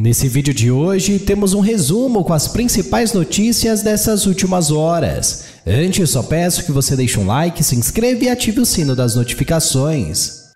Nesse vídeo de hoje, temos um resumo com as principais notícias dessas últimas horas. Antes, só peço que você deixe um like, se inscreva e ative o sino das notificações.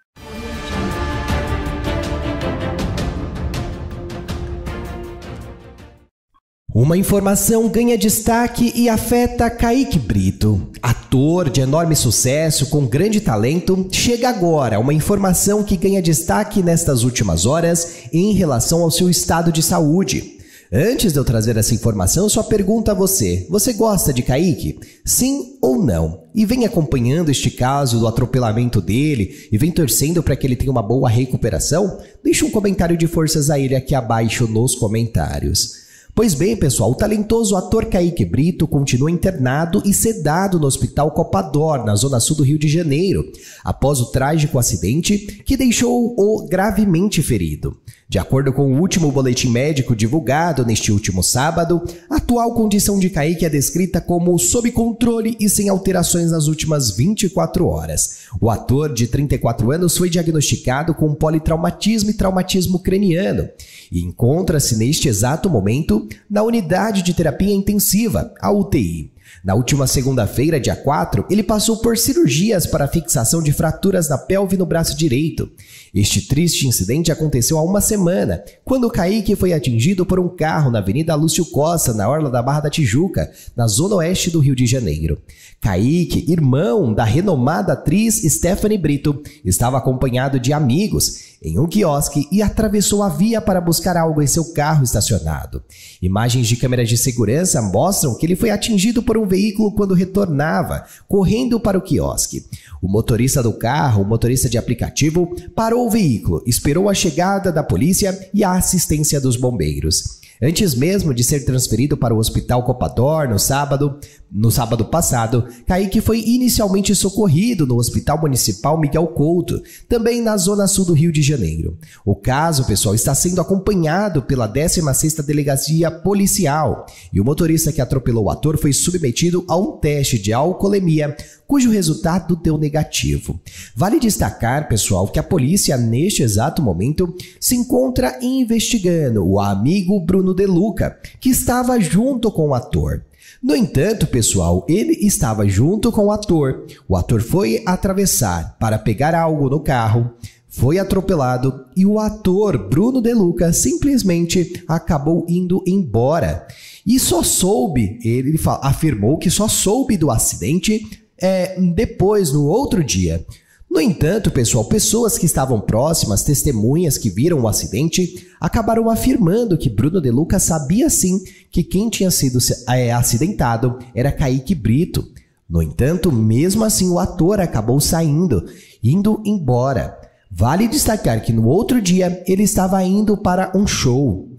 Uma informação ganha destaque e afeta Kaique Brito. Ator de enorme sucesso, com grande talento, chega agora uma informação que ganha destaque nestas últimas horas em relação ao seu estado de saúde. Antes de eu trazer essa informação, só pergunto a você: você gosta de Kaique? Sim ou não? E vem acompanhando este caso do atropelamento dele e vem torcendo para que ele tenha uma boa recuperação? Deixe um comentário de forças a ele aqui abaixo nos comentários. Pois bem, pessoal, o talentoso ator Kaique Brito continua internado e sedado no Hospital Copador, na zona sul do Rio de Janeiro, após o trágico acidente que deixou-o gravemente ferido. De acordo com o último boletim médico divulgado neste último sábado, a atual condição de Kaique é descrita como sob controle e sem alterações nas últimas 24 horas. O ator, de 34 anos, foi diagnosticado com politraumatismo e traumatismo craniano e encontra-se neste exato momento na unidade de terapia intensiva, a UTI. Na última segunda-feira, dia 4, ele passou por cirurgias para fixação de fraturas na pelve no braço direito. Este triste incidente aconteceu há uma semana, quando Kaique foi atingido por um carro na Avenida Lúcio Costa, na Orla da Barra da Tijuca, na zona oeste do Rio de Janeiro. Kaique, irmão da renomada atriz Stephanie Brito, estava acompanhado de amigos em um quiosque e atravessou a via para buscar algo em seu carro estacionado. Imagens de câmeras de segurança mostram que ele foi atingido por um veículo quando retornava, correndo para o quiosque. O motorista do carro, o motorista de aplicativo, parou o veículo, esperou a chegada da polícia e a assistência dos bombeiros. Antes mesmo de ser transferido para o Hospital Copador no sábado, no sábado passado, Kaique foi inicialmente socorrido no Hospital Municipal Miguel Couto, também na zona sul do Rio de Janeiro. O caso, pessoal, está sendo acompanhado pela 16ª Delegacia Policial e o motorista que atropelou o ator foi submetido a um teste de alcoolemia, cujo resultado deu negativo. Vale destacar, pessoal, que a polícia neste exato momento se encontra investigando o amigo Bruno De Luca, que estava junto com o ator. No entanto, pessoal, ele estava junto com o ator. O ator foi atravessar para pegar algo no carro, foi atropelado e o ator Bruno De Luca simplesmente acabou indo embora. E só soube, ele afirmou que só soube do acidente é, depois, no outro dia. No entanto, pessoal, pessoas que estavam próximas, testemunhas que viram o acidente, acabaram afirmando que Bruno De Luca sabia sim que quem tinha sido eh, acidentado era Kaique Brito. No entanto, mesmo assim, o ator acabou saindo, indo embora. Vale destacar que no outro dia ele estava indo para um show.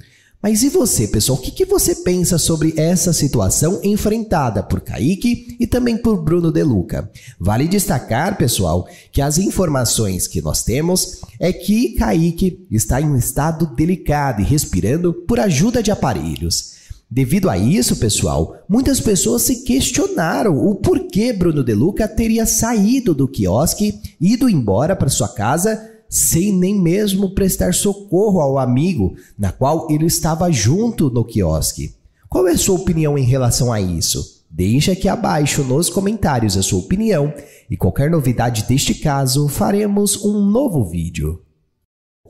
Mas e você, pessoal? O que, que, você pensa sobre essa situação enfrentada por Kaique e também por Bruno Deluca? Vale destacar, pessoal, que as informações que nós temos é que Kaique está em um estado delicado e respirando por ajuda de aparelhos. Devido a isso, pessoal, muitas pessoas se questionaram o porquê Bruno Deluca teria saído do quiosque, ido embora para sua casa sem nem mesmo prestar socorro ao amigo na qual ele estava junto no quiosque. Qual é a sua opinião em relação a isso? Deixe aqui abaixo nos comentários a sua opinião e qualquer novidade deste caso faremos um novo vídeo.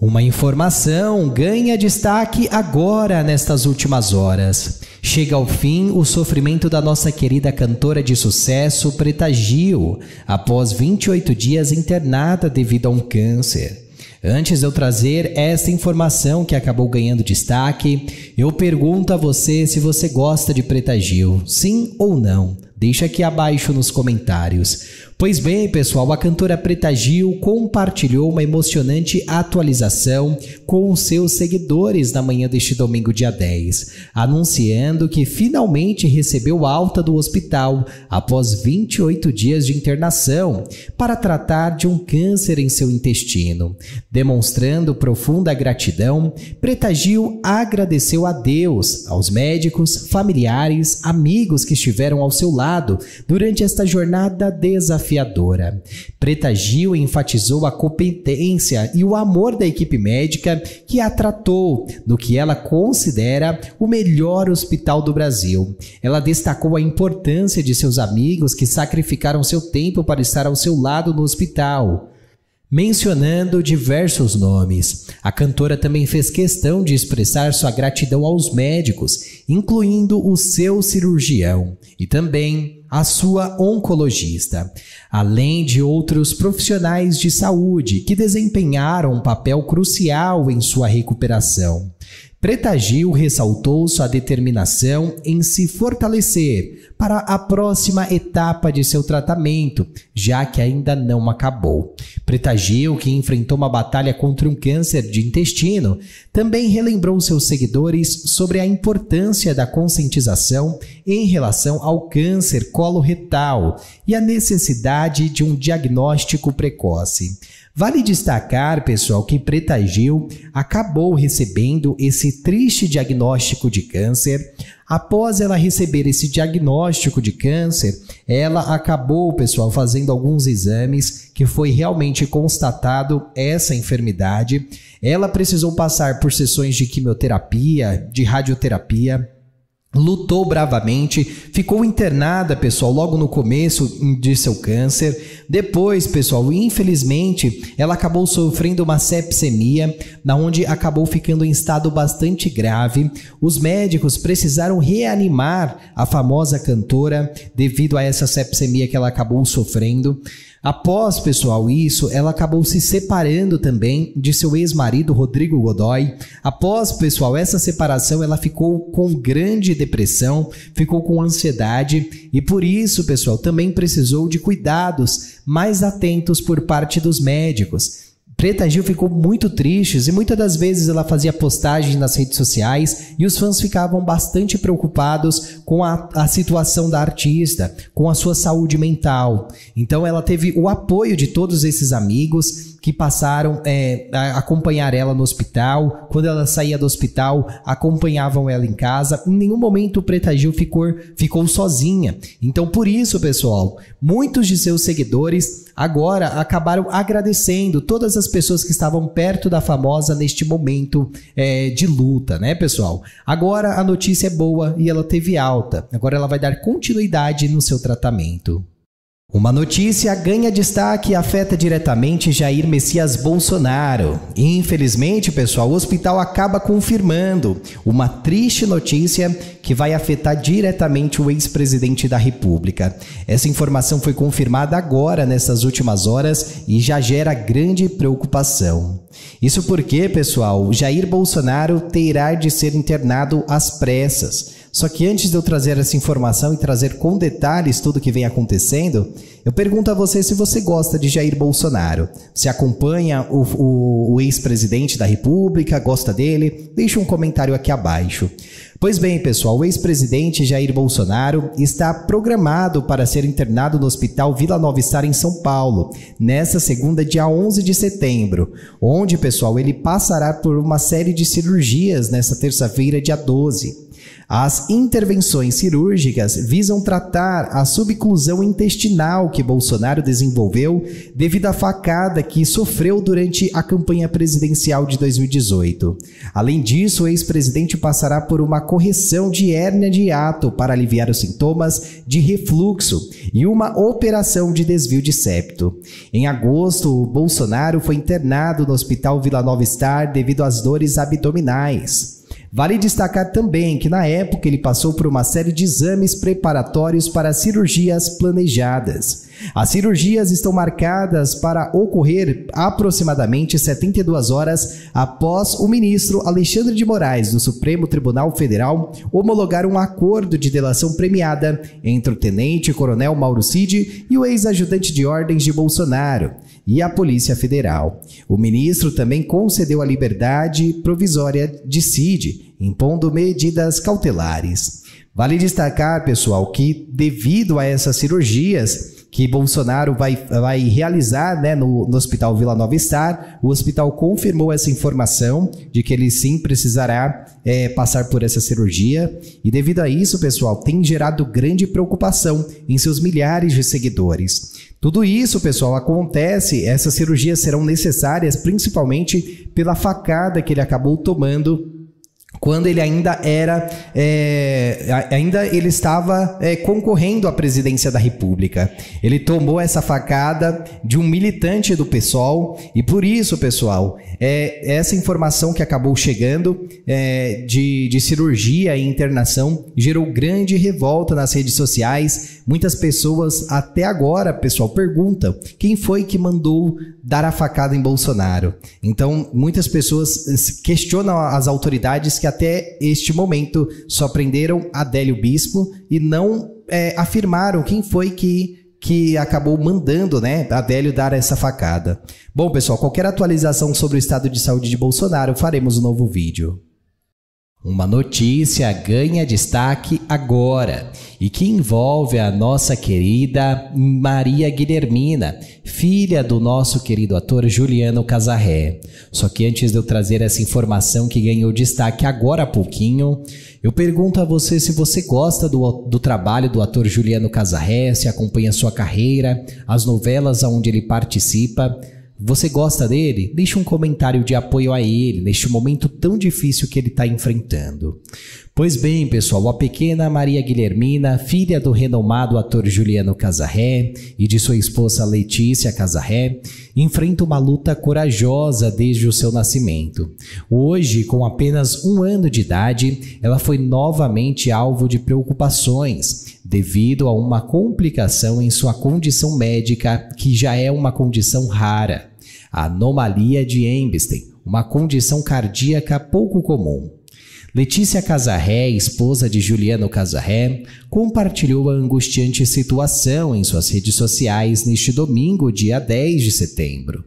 Uma informação ganha destaque agora nestas últimas horas. Chega ao fim o sofrimento da nossa querida cantora de sucesso Preta Gil, após 28 dias internada devido a um câncer. Antes de eu trazer essa informação que acabou ganhando destaque, eu pergunto a você se você gosta de Preta Gil, sim ou não. Deixa aqui abaixo nos comentários. Pois bem, pessoal, a cantora Preta Gil compartilhou uma emocionante atualização com os seus seguidores na manhã deste domingo, dia 10, anunciando que finalmente recebeu alta do hospital após 28 dias de internação para tratar de um câncer em seu intestino. Demonstrando profunda gratidão, Preta Gil agradeceu a Deus, aos médicos, familiares, amigos que estiveram ao seu lado durante esta jornada desafiadora desafiadora. Preta Gil enfatizou a competência e o amor da equipe médica que a tratou no que ela considera o melhor hospital do Brasil. Ela destacou a importância de seus amigos que sacrificaram seu tempo para estar ao seu lado no hospital mencionando diversos nomes. A cantora também fez questão de expressar sua gratidão aos médicos, incluindo o seu cirurgião, e também a sua oncologista, além de outros profissionais de saúde que desempenharam um papel crucial em sua recuperação. Preta Gil ressaltou sua determinação em se fortalecer para a próxima etapa de seu tratamento, já que ainda não acabou. Preta Gil, que enfrentou uma batalha contra um câncer de intestino, também relembrou seus seguidores sobre a importância da conscientização em relação ao câncer coloretal e a necessidade de um diagnóstico precoce. Vale destacar, pessoal, que Preta Gil acabou recebendo esse triste diagnóstico de câncer. Após ela receber esse diagnóstico de câncer, ela acabou, pessoal, fazendo alguns exames que foi realmente constatado essa enfermidade. Ela precisou passar por sessões de quimioterapia, de radioterapia, lutou bravamente, ficou internada, pessoal, logo no começo de seu câncer. Depois, pessoal, infelizmente, ela acabou sofrendo uma sepsemia, na onde acabou ficando em estado bastante grave. Os médicos precisaram reanimar a famosa cantora devido a essa sepsemia que ela acabou sofrendo. Após, pessoal, isso, ela acabou se separando também de seu ex-marido Rodrigo Godoy. Após, pessoal, essa separação, ela ficou com grande depressão, ficou com ansiedade e por isso, pessoal, também precisou de cuidados mais atentos por parte dos médicos. Preta Gil ficou muito triste e muitas das vezes ela fazia postagens nas redes sociais e os fãs ficavam bastante preocupados com a, a situação da artista, com a sua saúde mental. Então ela teve o apoio de todos esses amigos, que passaram é, a acompanhar ela no hospital, quando ela saía do hospital, acompanhavam ela em casa. Em nenhum momento o Preta Gil ficou, ficou sozinha. Então, por isso, pessoal, muitos de seus seguidores agora acabaram agradecendo todas as pessoas que estavam perto da famosa neste momento é, de luta, né, pessoal? Agora a notícia é boa e ela teve alta. Agora ela vai dar continuidade no seu tratamento. Uma notícia ganha destaque e afeta diretamente Jair Messias Bolsonaro. Infelizmente, pessoal, o hospital acaba confirmando uma triste notícia que vai afetar diretamente o ex-presidente da República. Essa informação foi confirmada agora, nessas últimas horas, e já gera grande preocupação. Isso porque, pessoal, Jair Bolsonaro terá de ser internado às pressas só que antes de eu trazer essa informação e trazer com detalhes tudo o que vem acontecendo, eu pergunto a você se você gosta de Jair Bolsonaro. Se acompanha o, o, o ex-presidente da República, gosta dele? Deixe um comentário aqui abaixo. Pois bem, pessoal, o ex-presidente Jair Bolsonaro está programado para ser internado no Hospital Vila Nova Estar em São Paulo, nesta segunda, dia 11 de setembro, onde, pessoal, ele passará por uma série de cirurgias nesta terça-feira, dia 12. As intervenções cirúrgicas visam tratar a subclusão intestinal que Bolsonaro desenvolveu devido à facada que sofreu durante a campanha presidencial de 2018. Além disso, o ex-presidente passará por uma correção de hérnia de hiato para aliviar os sintomas de refluxo e uma operação de desvio de septo. Em agosto, Bolsonaro foi internado no Hospital Vila Nova Star devido às dores abdominais. Vale destacar também que, na época, ele passou por uma série de exames preparatórios para cirurgias planejadas. As cirurgias estão marcadas para ocorrer aproximadamente 72 horas após o ministro Alexandre de Moraes, do Supremo Tribunal Federal, homologar um acordo de delação premiada entre o tenente-coronel Mauro Cid e o ex-ajudante de ordens de Bolsonaro e a Polícia Federal. O ministro também concedeu a liberdade provisória de Cid, impondo medidas cautelares. Vale destacar, pessoal, que devido a essas cirurgias, que Bolsonaro vai, vai realizar né, no, no Hospital Vila Nova estar. O hospital confirmou essa informação de que ele sim precisará é, passar por essa cirurgia. E devido a isso, pessoal, tem gerado grande preocupação em seus milhares de seguidores. Tudo isso, pessoal, acontece, essas cirurgias serão necessárias principalmente pela facada que ele acabou tomando quando ele ainda era é, ainda ele estava é, concorrendo à presidência da República. Ele tomou essa facada de um militante do PSOL e por isso, pessoal, é, essa informação que acabou chegando é, de, de cirurgia e internação gerou grande revolta nas redes sociais. Muitas pessoas até agora, pessoal, perguntam quem foi que mandou dar a facada em Bolsonaro. Então, muitas pessoas questionam as autoridades que até este momento só prenderam Adélio Bispo e não é, afirmaram quem foi que que acabou mandando, né, Adélio dar essa facada. Bom, pessoal, qualquer atualização sobre o estado de saúde de Bolsonaro, faremos um novo vídeo. Uma notícia ganha destaque agora e que envolve a nossa querida Maria Guilhermina, filha do nosso querido ator Juliano Casarré. Só que antes de eu trazer essa informação que ganhou destaque agora há pouquinho, eu pergunto a você se você gosta do, do trabalho do ator Juliano Casarré, se acompanha sua carreira, as novelas onde ele participa. Você gosta dele? Deixe um comentário de apoio a ele neste momento tão difícil que ele está enfrentando. Pois bem, pessoal, a pequena Maria Guilhermina, filha do renomado ator Juliano Casarré e de sua esposa Letícia Casarré, enfrenta uma luta corajosa desde o seu nascimento. Hoje, com apenas um ano de idade, ela foi novamente alvo de preocupações devido a uma complicação em sua condição médica, que já é uma condição rara a anomalia de Einstein, uma condição cardíaca pouco comum. Letícia Casarré, esposa de Juliano Casarré, compartilhou a angustiante situação em suas redes sociais neste domingo, dia 10 de setembro.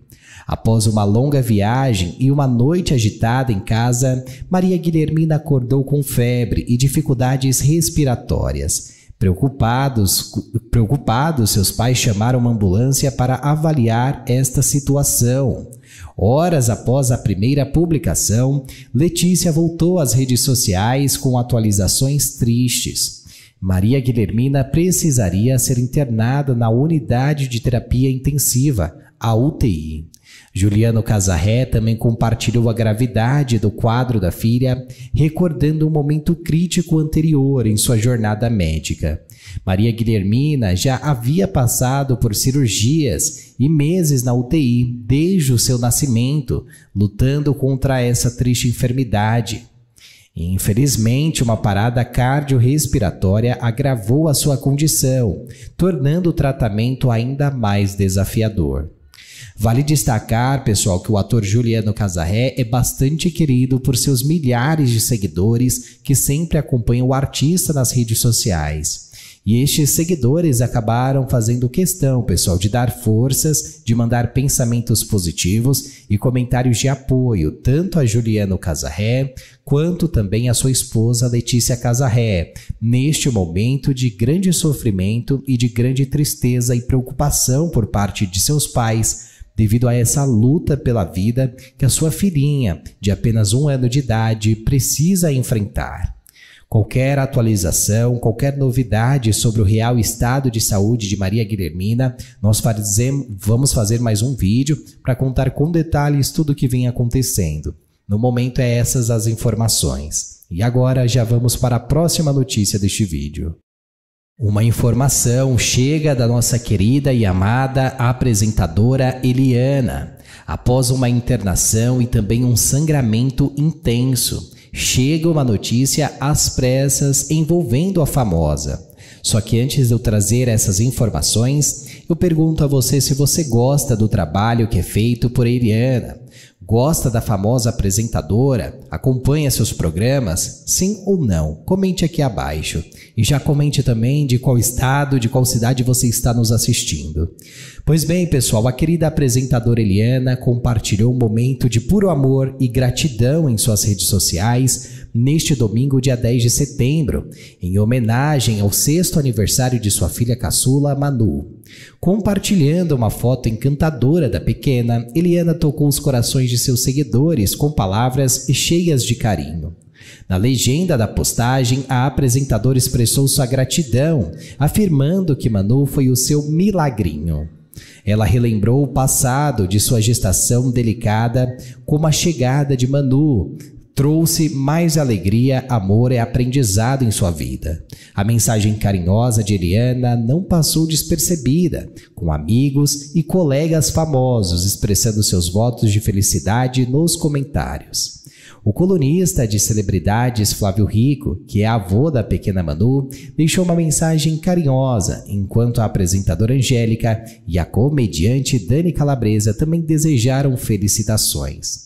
Após uma longa viagem e uma noite agitada em casa, Maria Guilhermina acordou com febre e dificuldades respiratórias Preocupados, preocupados, seus pais chamaram uma ambulância para avaliar esta situação. Horas após a primeira publicação, Letícia voltou às redes sociais com atualizações tristes. Maria Guilhermina precisaria ser internada na unidade de terapia intensiva, a UTI. Juliano Casarré também compartilhou a gravidade do quadro da filha, recordando um momento crítico anterior em sua jornada médica. Maria Guilhermina já havia passado por cirurgias e meses na UTI desde o seu nascimento, lutando contra essa triste enfermidade. Infelizmente, uma parada cardiorrespiratória agravou a sua condição, tornando o tratamento ainda mais desafiador. Vale destacar, pessoal, que o ator Juliano Casarré é bastante querido por seus milhares de seguidores que sempre acompanham o artista nas redes sociais. E estes seguidores acabaram fazendo questão, pessoal, de dar forças, de mandar pensamentos positivos e comentários de apoio, tanto a Juliano Casarré quanto também a sua esposa Letícia Casarré, neste momento de grande sofrimento e de grande tristeza e preocupação por parte de seus pais devido a essa luta pela vida que a sua filhinha, de apenas um ano de idade, precisa enfrentar. Qualquer atualização, qualquer novidade sobre o real estado de saúde de Maria Guilhermina, nós fazemos, vamos fazer mais um vídeo para contar com detalhes tudo o que vem acontecendo. No momento é essas as informações. E agora já vamos para a próxima notícia deste vídeo. Uma informação chega da nossa querida e amada apresentadora Eliana. Após uma internação e também um sangramento intenso, chega uma notícia às pressas envolvendo a famosa. Só que antes de eu trazer essas informações, eu pergunto a você se você gosta do trabalho que é feito por Eliana. Gosta da famosa apresentadora? Acompanha seus programas? Sim ou não? Comente aqui abaixo. E já comente também de qual estado, de qual cidade você está nos assistindo. Pois bem, pessoal, a querida apresentadora Eliana compartilhou um momento de puro amor e gratidão em suas redes sociais neste domingo, dia 10 de setembro, em homenagem ao sexto aniversário de sua filha caçula, Manu. Compartilhando uma foto encantadora da pequena, Eliana tocou os corações de seus seguidores com palavras cheias de carinho. Na legenda da postagem, a apresentadora expressou sua gratidão, afirmando que Manu foi o seu milagrinho. Ela relembrou o passado de sua gestação delicada, como a chegada de Manu trouxe mais alegria, amor e aprendizado em sua vida. A mensagem carinhosa de Eliana não passou despercebida, com amigos e colegas famosos expressando seus votos de felicidade nos comentários. O colunista de celebridades Flávio Rico, que é avô da pequena Manu, deixou uma mensagem carinhosa, enquanto a apresentadora Angélica e a comediante Dani Calabresa também desejaram felicitações.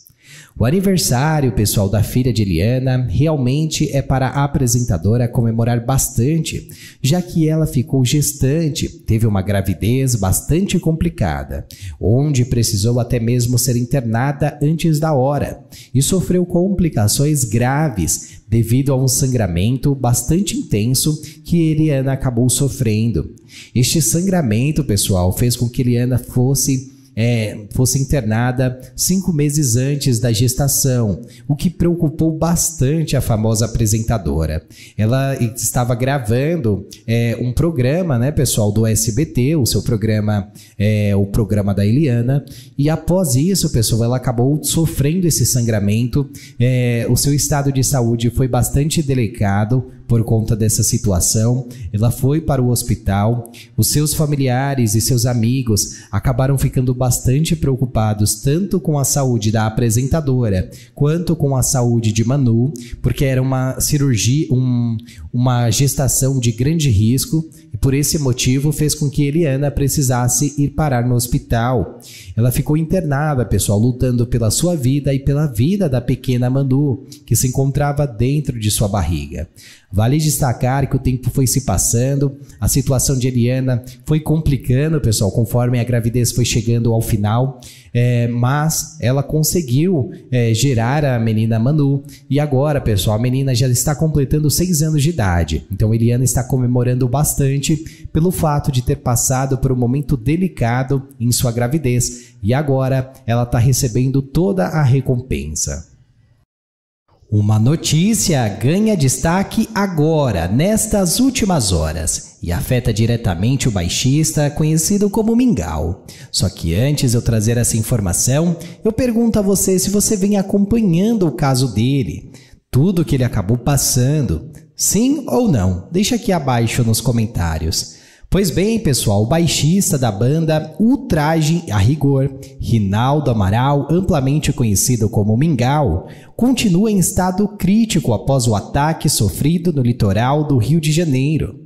O aniversário, pessoal, da filha de Eliana realmente é para a apresentadora comemorar bastante, já que ela ficou gestante, teve uma gravidez bastante complicada, onde precisou até mesmo ser internada antes da hora e sofreu complicações graves devido a um sangramento bastante intenso que Eliana acabou sofrendo. Este sangramento, pessoal, fez com que Eliana fosse é, fosse internada cinco meses antes da gestação, o que preocupou bastante a famosa apresentadora. Ela estava gravando é, um programa, né, pessoal, do SBT, o seu programa, é, o programa da Eliana, e após isso, pessoal, ela acabou sofrendo esse sangramento, é, o seu estado de saúde foi bastante delicado, por conta dessa situação. Ela foi para o hospital. Os seus familiares e seus amigos acabaram ficando bastante preocupados tanto com a saúde da apresentadora quanto com a saúde de Manu, porque era uma cirurgia, um, uma gestação de grande risco e por esse motivo fez com que Eliana precisasse ir parar no hospital. Ela ficou internada, pessoal, lutando pela sua vida e pela vida da pequena Manu, que se encontrava dentro de sua barriga. Vale destacar que o tempo foi se passando, a situação de Eliana foi complicando, pessoal, conforme a gravidez foi chegando ao final, é, mas ela conseguiu é, gerar a menina Manu. E agora, pessoal, a menina já está completando seis anos de idade. Então, Eliana está comemorando bastante pelo fato de ter passado por um momento delicado em sua gravidez. E agora ela está recebendo toda a recompensa. Uma notícia ganha destaque agora, nestas últimas horas, e afeta diretamente o baixista conhecido como Mingau. Só que antes de eu trazer essa informação, eu pergunto a você se você vem acompanhando o caso dele, tudo que ele acabou passando. Sim ou não? Deixa aqui abaixo nos comentários. Pois bem, pessoal, o baixista da banda Ultraje a Rigor, Rinaldo Amaral, amplamente conhecido como Mingau, continua em estado crítico após o ataque sofrido no litoral do Rio de Janeiro.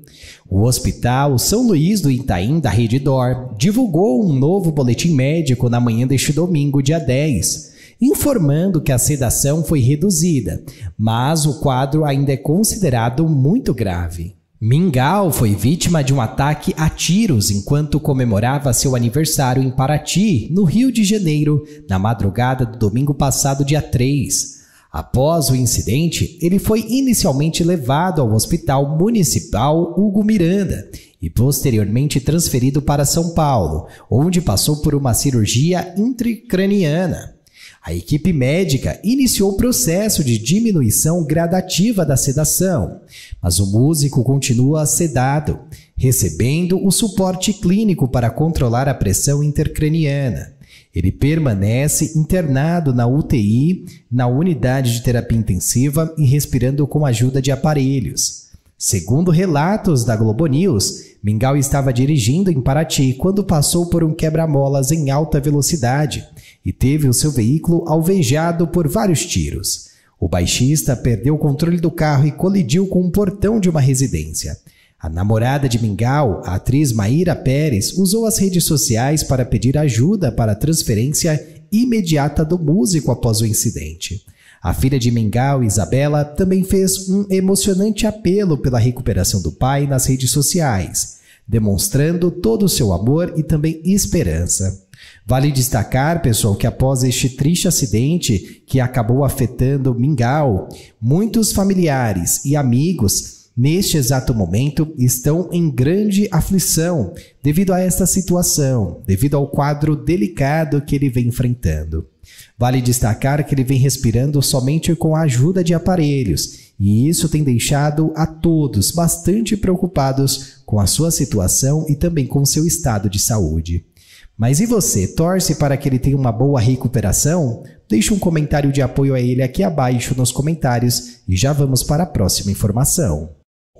O Hospital São Luís do Itaim da Rede Dor divulgou um novo boletim médico na manhã deste domingo, dia 10 informando que a sedação foi reduzida, mas o quadro ainda é considerado muito grave. Mingau foi vítima de um ataque a tiros enquanto comemorava seu aniversário em Paraty, no Rio de Janeiro, na madrugada do domingo passado, dia 3. Após o incidente, ele foi inicialmente levado ao Hospital Municipal Hugo Miranda e posteriormente transferido para São Paulo, onde passou por uma cirurgia intracraniana. A equipe médica iniciou o processo de diminuição gradativa da sedação, mas o músico continua sedado, recebendo o suporte clínico para controlar a pressão intercraniana. Ele permanece internado na UTI, na unidade de terapia intensiva e respirando com a ajuda de aparelhos. Segundo relatos da Globo News, Mingau estava dirigindo em Paraty quando passou por um quebra-molas em alta velocidade e teve o seu veículo alvejado por vários tiros. O baixista perdeu o controle do carro e colidiu com um portão de uma residência. A namorada de Mingau, a atriz Maíra Pérez, usou as redes sociais para pedir ajuda para a transferência imediata do músico após o incidente. A filha de Mingau, Isabela, também fez um emocionante apelo pela recuperação do pai nas redes sociais, demonstrando todo o seu amor e também esperança. Vale destacar, pessoal, que após este triste acidente que acabou afetando Mingau, muitos familiares e amigos neste exato momento estão em grande aflição devido a esta situação, devido ao quadro delicado que ele vem enfrentando. Vale destacar que ele vem respirando somente com a ajuda de aparelhos, e isso tem deixado a todos bastante preocupados com a sua situação e também com seu estado de saúde. Mas e você, torce para que ele tenha uma boa recuperação? Deixe um comentário de apoio a ele aqui abaixo nos comentários e já vamos para a próxima informação.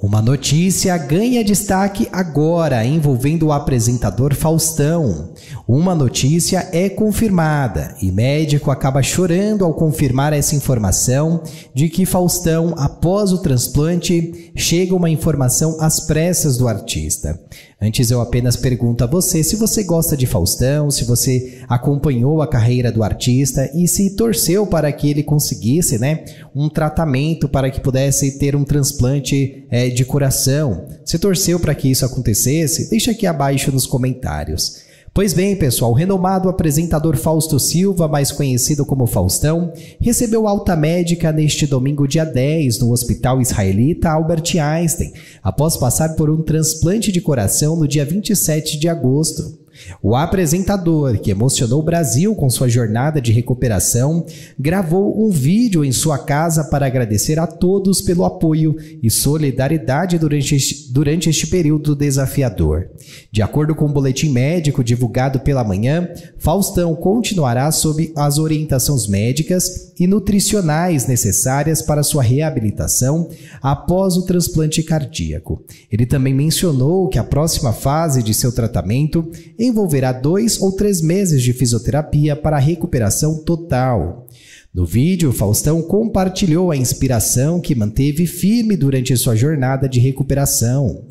Uma notícia ganha destaque agora envolvendo o apresentador Faustão. Uma notícia é confirmada e médico acaba chorando ao confirmar essa informação de que Faustão, após o transplante, chega uma informação às pressas do artista. Antes eu apenas pergunto a você se você gosta de Faustão, se você acompanhou a carreira do artista e se torceu para que ele conseguisse, né, um tratamento para que pudesse ter um transplante é, de coração. Se torceu para que isso acontecesse? Deixa aqui abaixo nos comentários. Pois bem, pessoal, o renomado apresentador Fausto Silva, mais conhecido como Faustão, recebeu alta médica neste domingo, dia 10, no Hospital Israelita Albert Einstein, após passar por um transplante de coração no dia 27 de agosto. O apresentador, que emocionou o Brasil com sua jornada de recuperação, gravou um vídeo em sua casa para agradecer a todos pelo apoio e solidariedade durante este, durante este período desafiador. De acordo com o um boletim médico divulgado pela manhã, Faustão continuará sob as orientações médicas e nutricionais necessárias para sua reabilitação após o transplante cardíaco. Ele também mencionou que a próxima fase de seu tratamento envolverá dois ou três meses de fisioterapia para a recuperação total. No vídeo, Faustão compartilhou a inspiração que manteve firme durante sua jornada de recuperação.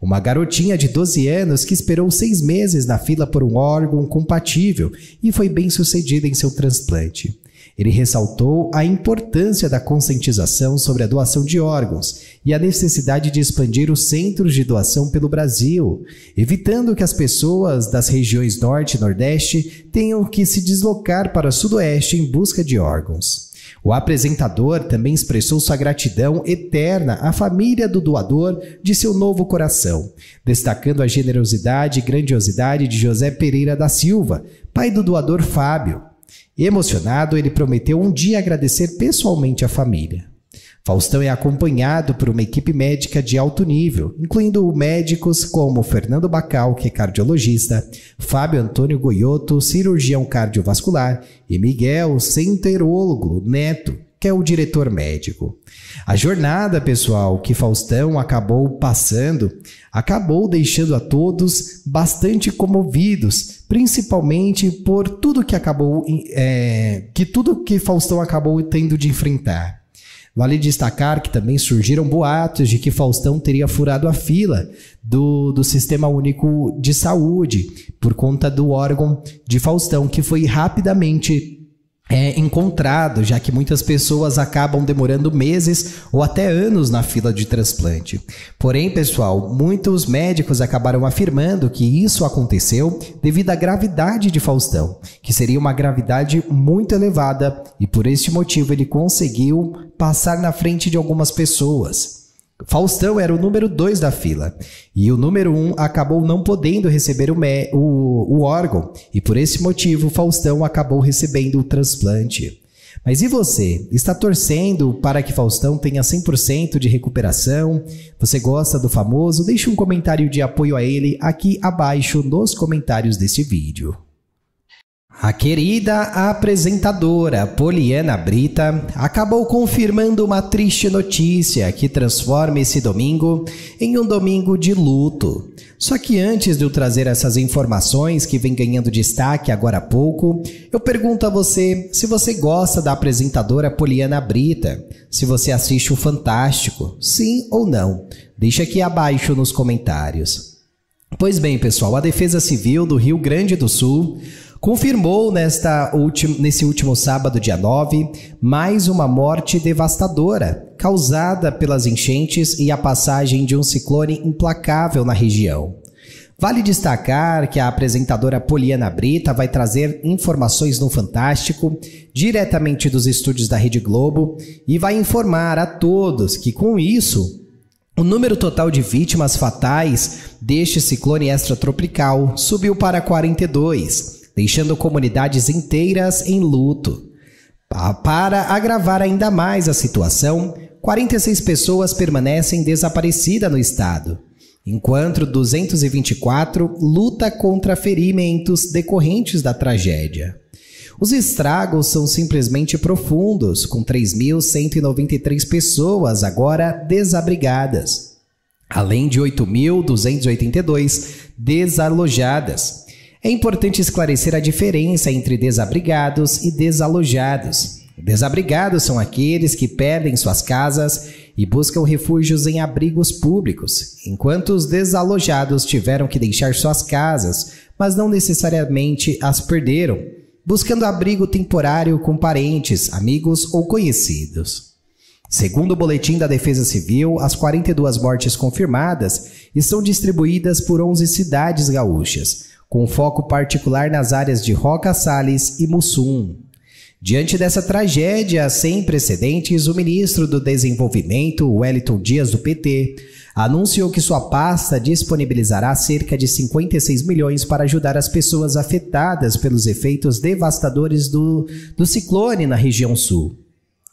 Uma garotinha de 12 anos que esperou seis meses na fila por um órgão compatível e foi bem sucedida em seu transplante. Ele ressaltou a importância da conscientização sobre a doação de órgãos e a necessidade de expandir os centros de doação pelo Brasil, evitando que as pessoas das regiões Norte e Nordeste tenham que se deslocar para o Sudoeste em busca de órgãos. O apresentador também expressou sua gratidão eterna à família do doador de seu novo coração, destacando a generosidade e grandiosidade de José Pereira da Silva, pai do doador Fábio, Emocionado, ele prometeu um dia agradecer pessoalmente à família. Faustão é acompanhado por uma equipe médica de alto nível, incluindo médicos como Fernando Bacal, que é cardiologista, Fábio Antônio Goioto, cirurgião cardiovascular, e Miguel Centerólogo Neto, que é o diretor médico. A jornada pessoal que Faustão acabou passando acabou deixando a todos bastante comovidos principalmente por tudo que acabou, é, que tudo que Faustão acabou tendo de enfrentar. Vale destacar que também surgiram boatos de que Faustão teria furado a fila do, do Sistema Único de Saúde por conta do órgão de Faustão, que foi rapidamente é, encontrado, já que muitas pessoas acabam demorando meses ou até anos na fila de transplante. Porém, pessoal, muitos médicos acabaram afirmando que isso aconteceu devido à gravidade de Faustão, que seria uma gravidade muito elevada e por este motivo ele conseguiu passar na frente de algumas pessoas. Faustão era o número 2 da fila, e o número 1 um acabou não podendo receber o, me, o, o órgão, e por esse motivo Faustão acabou recebendo o transplante. Mas e você? Está torcendo para que Faustão tenha 100% de recuperação? Você gosta do famoso? Deixe um comentário de apoio a ele aqui abaixo nos comentários deste vídeo. A querida apresentadora Poliana Brita acabou confirmando uma triste notícia que transforma esse domingo em um domingo de luto. Só que antes de eu trazer essas informações que vem ganhando destaque agora há pouco, eu pergunto a você se você gosta da apresentadora Poliana Brita, se você assiste o Fantástico, sim ou não. Deixa aqui abaixo nos comentários. Pois bem, pessoal, a Defesa Civil do Rio Grande do Sul confirmou nesta nesse último sábado, dia 9, mais uma morte devastadora causada pelas enchentes e a passagem de um ciclone implacável na região. Vale destacar que a apresentadora Poliana Brita vai trazer informações no Fantástico, diretamente dos estúdios da Rede Globo, e vai informar a todos que, com isso, o número total de vítimas fatais deste ciclone extratropical subiu para 42 deixando comunidades inteiras em luto. Para agravar ainda mais a situação, 46 pessoas permanecem desaparecidas no estado, enquanto 224 luta contra ferimentos decorrentes da tragédia. Os estragos são simplesmente profundos, com 3.193 pessoas agora desabrigadas, além de 8.282 desalojadas. É importante esclarecer a diferença entre desabrigados e desalojados. Desabrigados são aqueles que perdem suas casas e buscam refúgios em abrigos públicos, enquanto os desalojados tiveram que deixar suas casas, mas não necessariamente as perderam, buscando abrigo temporário com parentes, amigos ou conhecidos. Segundo o boletim da Defesa Civil, as 42 mortes confirmadas estão distribuídas por 11 cidades gaúchas, com foco particular nas áreas de Roca Salles e Mussum. Diante dessa tragédia sem precedentes, o ministro do Desenvolvimento, Wellington Dias do PT, anunciou que sua pasta disponibilizará cerca de 56 milhões para ajudar as pessoas afetadas pelos efeitos devastadores do, do ciclone na região sul.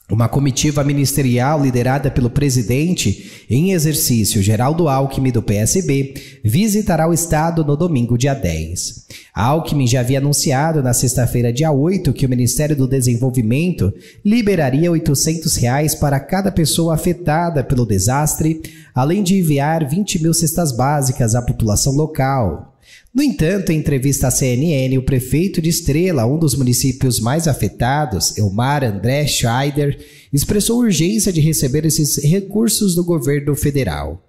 Uma comitiva ministerial liderada pelo presidente em exercício Geraldo Alckmin do PSB visitará o estado no domingo, dia 10. Alckmin já havia anunciado na sexta-feira, dia 8, que o Ministério do Desenvolvimento liberaria R$ 800 reais para cada pessoa afetada pelo desastre, além de enviar 20 mil cestas básicas à população local. No entanto, em entrevista à CNN, o prefeito de Estrela, um dos municípios mais afetados, Elmar André Schneider, expressou urgência de receber esses recursos do governo federal.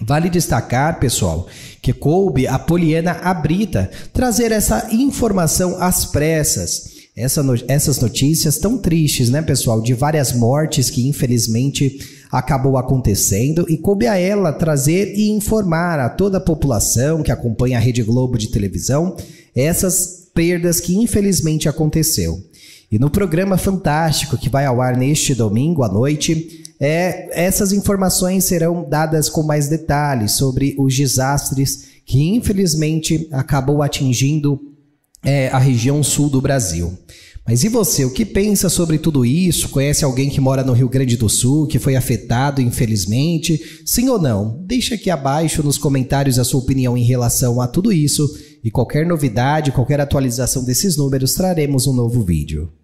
Vale destacar, pessoal, que coube a Poliana Abrita trazer essa informação às pressas. Essa no essas notícias tão tristes, né, pessoal, de várias mortes que infelizmente acabou acontecendo e coube a ela trazer e informar a toda a população que acompanha a Rede Globo de televisão essas perdas que infelizmente aconteceu. E no programa fantástico que vai ao ar neste domingo à noite, é, essas informações serão dadas com mais detalhes sobre os desastres que infelizmente acabou atingindo é, a região sul do Brasil. Mas e você, o que pensa sobre tudo isso? Conhece alguém que mora no Rio Grande do Sul, que foi afetado, infelizmente? Sim ou não? Deixa aqui abaixo nos comentários a sua opinião em relação a tudo isso. E qualquer novidade, qualquer atualização desses números, traremos um novo vídeo.